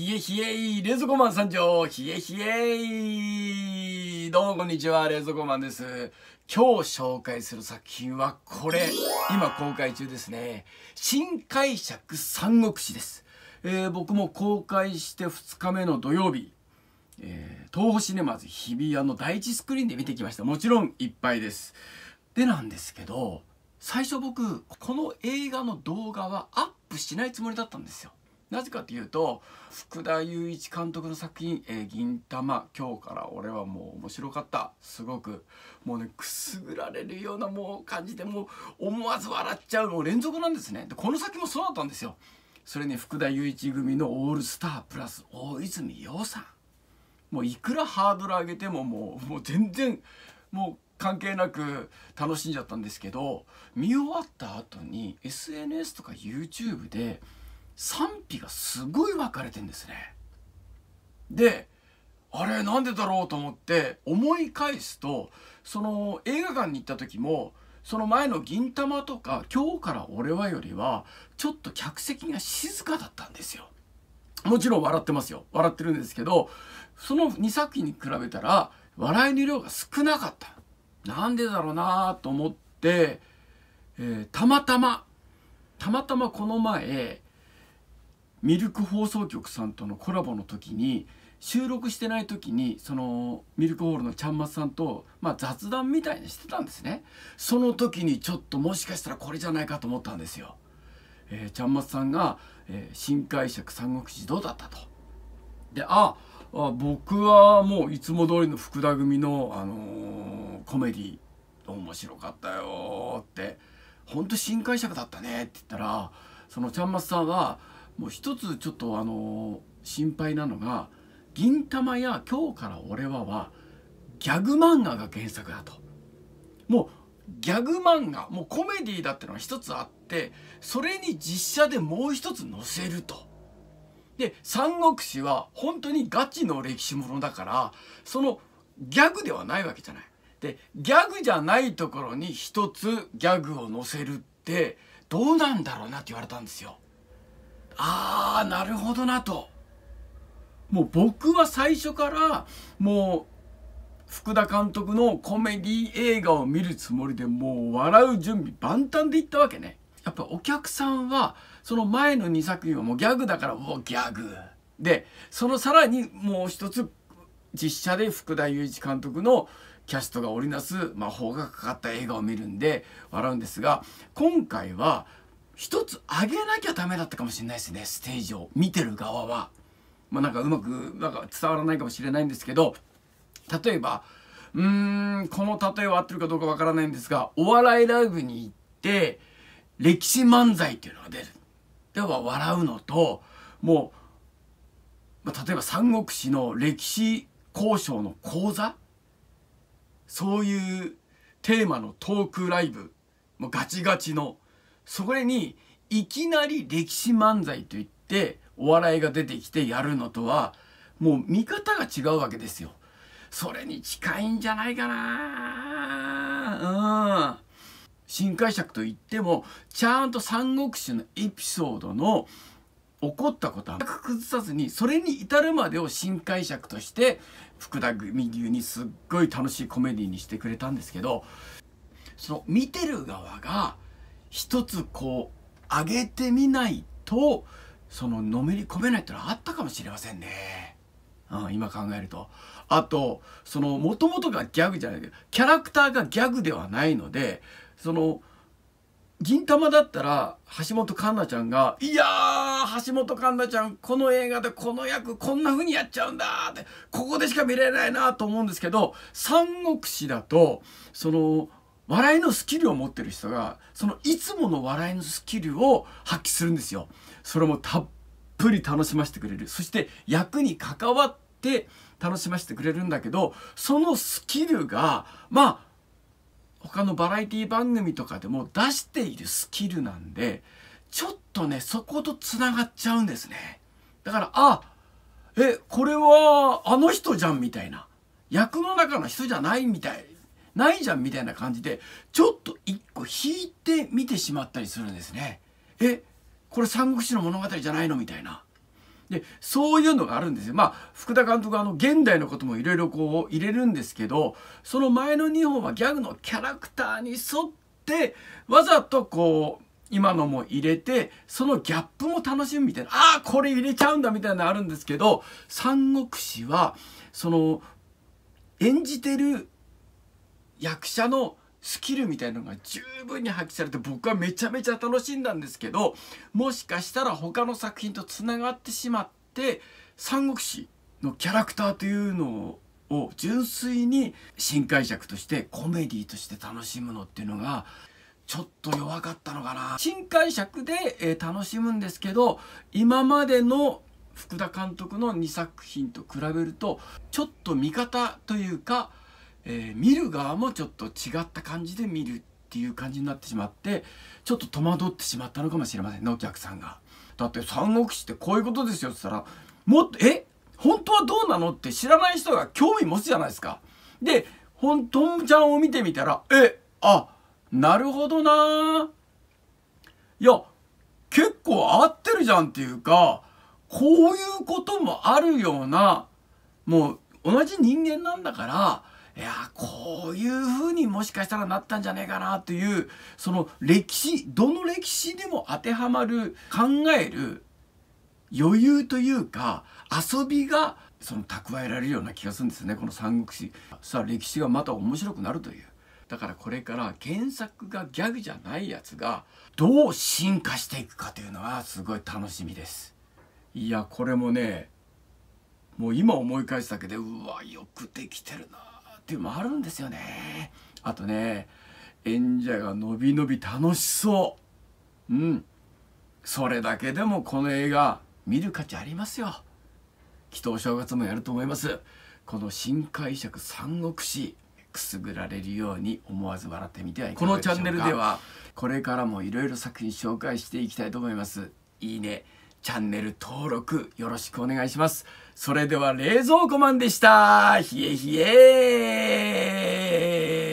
ひえひえい、冷蔵庫マン参上、ひえひえい。どうもこんにちは、冷蔵庫マンです。今日紹介する作品はこれ、今公開中ですね。新解釈三国志です。えー、僕も公開して2日目の土曜日、えー、東宝シネマズ日比谷の第一スクリーンで見てきました。もちろんいっぱいです。でなんですけど、最初僕、この映画の動画はアップしないつもりだったんですよ。なぜかというと福田雄一監督の作品「えー、銀玉今日から俺はもう面白かった」すごくもうねくすぐられるようなもう感じでもう思わず笑っちゃうもう連続なんですねでこの先もそうだったんですよそれに福田雄一組のオールスタープラス大泉洋さんもういくらハードル上げてももうもう全然もう関係なく楽しんじゃったんですけど見終わった後に SNS とか YouTube で「賛否がすごい分かれてんですね。であれなんでだろうと思って思い返すとその映画館に行った時もその前の「銀魂」とか「今日から俺は」よりはちょっと客席が静かだったんですよ。もちろん笑ってますよ笑ってるんですけどその2作品に比べたら笑いの量が少なかった。なんでだろうなと思って、えー、たまたまたまたまこの前ミルク放送局さんとのコラボの時に収録してない時にそのミルクホールのちゃんまつさんと、まあ、雑談みたいにしてたんですねその時にちょっともしかしたらこれじゃないかと思ったんですよ、えー、ちゃんまつさんが、えー、新解釈三国志どうだったと」でああ僕はもういつも通りの福田組の、あのー、コメディ面白かったよってほんと新解釈だったねって言ったらそのちゃんまつさんは「もう一つちょっとあの心配なのが「銀魂」や「今日から俺は」はギャグ漫画が原作だと。もうギャグ漫画もうコメディだってのが一つあってそれに実写でもう一つ載せると。で「三国志」は本当にガチの歴史ものだからそのギャグではないわけじゃない。でギャグじゃないところに一つギャグを載せるってどうなんだろうなって言われたんですよ。ああなるほどなともう僕は最初からもう福田監督のコメディ映画を見るつもりでもう笑う準備万端でいったわけねやっぱお客さんはその前の2作品はもうギャグだからうギャグでそのさらにもう一つ実写で福田雄一監督のキャストが織りなす魔法がかかった映画を見るんで笑うんですが今回は一つ上げなきゃダメだったかもしれないですねステージを見てる側は。まあ、なんかうまくなんか伝わらないかもしれないんですけど例えばうーんこの例えは合ってるかどうかわからないんですがお笑いライブに行って歴史漫才っていうのが出る。では笑うのともう、まあ、例えば三国志の歴史交渉の講座そういうテーマのトークライブもうガチガチのそこにいきなり歴史漫才といってお笑いが出てきてやるのとはもう見方が違うわけですよ。それに近いんじゃないかなうん。新解釈といってもちゃんと三国志のエピソードの起こったことは崩さずにそれに至るまでを新解釈として福田組流にすっごい楽しいコメディにしてくれたんですけどその見てる側が一つこう上げてみないとそののめり込めないってのはあったかもしれませんね。うん、今考えると。あと、その、もともとがギャグじゃないけど、キャラクターがギャグではないので、その、銀玉だったら、橋本環奈ちゃんが、いやー、橋本環奈ちゃん、この映画でこの役こんな風にやっちゃうんだって、ここでしか見れないなと思うんですけど、三国志だと、その、笑いのスキルを持ってる人が、そのいつもの笑いのスキルを発揮するんですよ。それもたっぷり楽しませてくれる。そして役に関わって楽しませてくれるんだけど、そのスキルが、まあ、他のバラエティ番組とかでも出しているスキルなんで、ちょっとね、そこと繋がっちゃうんですね。だから、あ、え、これはあの人じゃんみたいな。役の中の人じゃないみたいないじゃんみたいな感じでちょっと一個引いて見てしまったりするんですね。えこれ三国志の物語じゃないのみたいな。でそういうのがあるんですよ。まあ福田監督はあの現代のこともいろいろこう入れるんですけどその前の2本はギャグのキャラクターに沿ってわざとこう今のも入れてそのギャップも楽しむみたいなああこれ入れちゃうんだみたいなのあるんですけど三国志はその演じてる役者のスキルみたいのが十分に発揮されて僕はめちゃめちゃ楽しんだんですけどもしかしたら他の作品とつながってしまって「三国志」のキャラクターというのを純粋に新解釈としてコメディとして楽しむのっていうのがちょっと弱かったのかな新解釈で、え楽しむんですけど今までの福田監督の2作品と比べるとちょっと見方というかえー、見る側もちょっと違った感じで見るっていう感じになってしまってちょっと戸惑ってしまったのかもしれませんねお客さんが。だって「三国志ってこういうことですよ」って言ったら「もっとえ本当はどうなの?」って知らない人が興味持つじゃないですか。でほんとんちゃんを見てみたら「えあなるほどないや結構合ってるじゃん」っていうかこういうこともあるようなもう同じ人間なんだからいやこういう風にもしかしたらなったんじゃねえかなというその歴史どの歴史でも当てはまる考える余裕というか遊びがその蓄えられるような気がするんですねこの三国志さあ歴史がまた面白くなるというだからこれから原作がギャグじゃないやつがどう進化していくかというのはすごい楽しみですいやこれもねもう今思い返すだけでうわよくできてるなっていうのもあるんですよねあとね演者がのびのび楽しそううんそれだけでもこの映画見る価値ありますよ祈祷正月もやると思いますこの新解釈三国志くすぐられるように思わず笑ってみてはいかがでしょうかこのチャンネルではこれからもいろいろ作品紹介していきたいと思いますいいねチャンネル登録よろしくお願いします。それでは冷蔵庫マンでした。ひえひえ